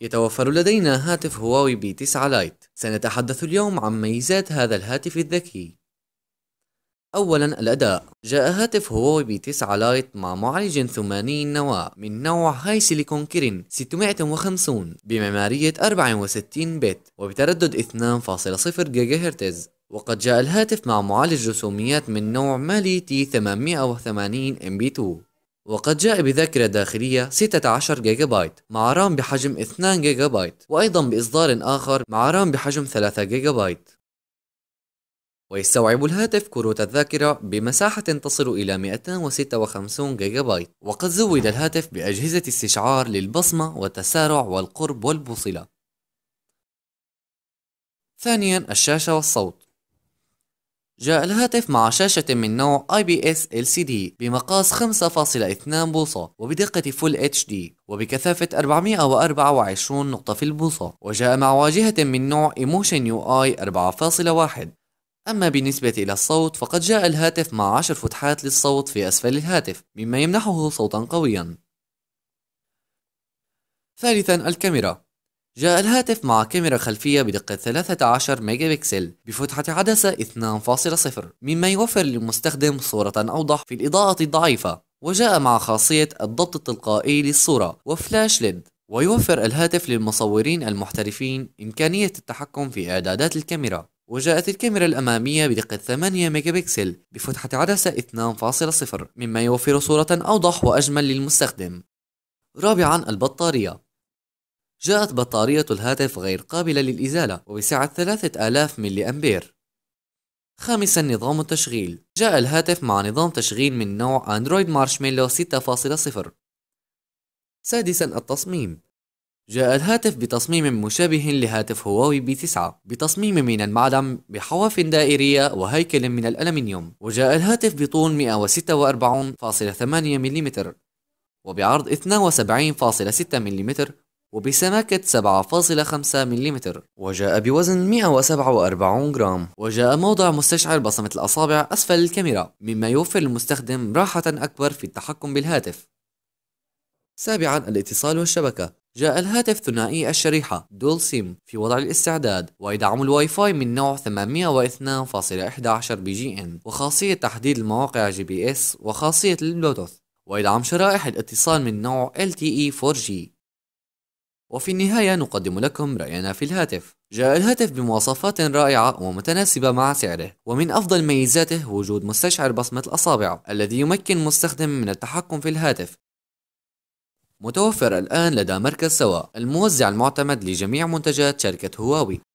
يتوفر لدينا هاتف هواوي بي 9 لايت سنتحدث اليوم عن ميزات هذا الهاتف الذكي أولا الأداء جاء هاتف هواوي بي 9 لايت مع معالج ثماني النواة من نوع هاي سيليكون كيرين 650 بمعمارية 64 بت وبتردد 2.0 جيجا هرتز وقد جاء الهاتف مع معالج رسوميات من نوع مالي تي 880 ام بي 2 وقد جاء بذاكرة داخلية 16 جيجا بايت مع رام بحجم 2 جيجا بايت وأيضا بإصدار آخر مع رام بحجم 3 جيجا بايت ويستوعب الهاتف كروت الذاكرة بمساحة تصل إلى 256 جيجا بايت وقد زود الهاتف بأجهزة استشعار للبصمة والتسارع والقرب والبوصلة ثانيا الشاشة والصوت جاء الهاتف مع شاشة من نوع IPS LCD بمقاس 5.2 بوصة وبدقة Full HD وبكثافة 424 نقطة في البوصة وجاء مع واجهة من نوع Emotion UI 4.1 أما بالنسبة إلى الصوت فقد جاء الهاتف مع 10 فتحات للصوت في أسفل الهاتف مما يمنحه صوتا قويا ثالثا الكاميرا جاء الهاتف مع كاميرا خلفية بدقة 13 ميجا بكسل بفتحة عدسة 2.0 مما يوفر للمستخدم صورة أوضح في الإضاءة الضعيفة وجاء مع خاصية الضبط التلقائي للصورة وفلاش ليد ويوفر الهاتف للمصورين المحترفين إمكانية التحكم في إعدادات الكاميرا وجاءت الكاميرا الأمامية بدقة 8 ميجا بكسل بفتحة عدسة 2.0 مما يوفر صورة أوضح وأجمل للمستخدم رابعا البطارية جاءت بطارية الهاتف غير قابلة للإزالة وبسعة 3000 ملي أمبير خامسا نظام التشغيل جاء الهاتف مع نظام تشغيل من نوع أندرويد مارشميلو 6.0 سادسا التصميم جاء الهاتف بتصميم مشابه لهاتف هواوي بي 9 بتصميم من المعدن بحواف دائرية وهيكل من الألمنيوم وجاء الهاتف بطول 146.8 ملم وبعرض 72.6 ملم وبسماكة 7.5 ملم وجاء بوزن 147 جرام وجاء موضع مستشعر بصمة الأصابع أسفل الكاميرا مما يوفر للمستخدم راحة أكبر في التحكم بالهاتف سابعا الاتصال والشبكة جاء الهاتف ثنائي الشريحة دول سيم في وضع الاستعداد ويدعم الواي فاي من نوع 802.11 بي جي ان وخاصية تحديد المواقع جي بي اس وخاصية البلوتوث ويدعم شرائح الاتصال من نوع LTE 4G وفي النهاية نقدم لكم رأينا في الهاتف جاء الهاتف بمواصفات رائعة ومتناسبة مع سعره ومن أفضل ميزاته وجود مستشعر بصمة الأصابع الذي يمكن المستخدم من التحكم في الهاتف متوفر الآن لدى مركز سوا الموزع المعتمد لجميع منتجات شركة هواوي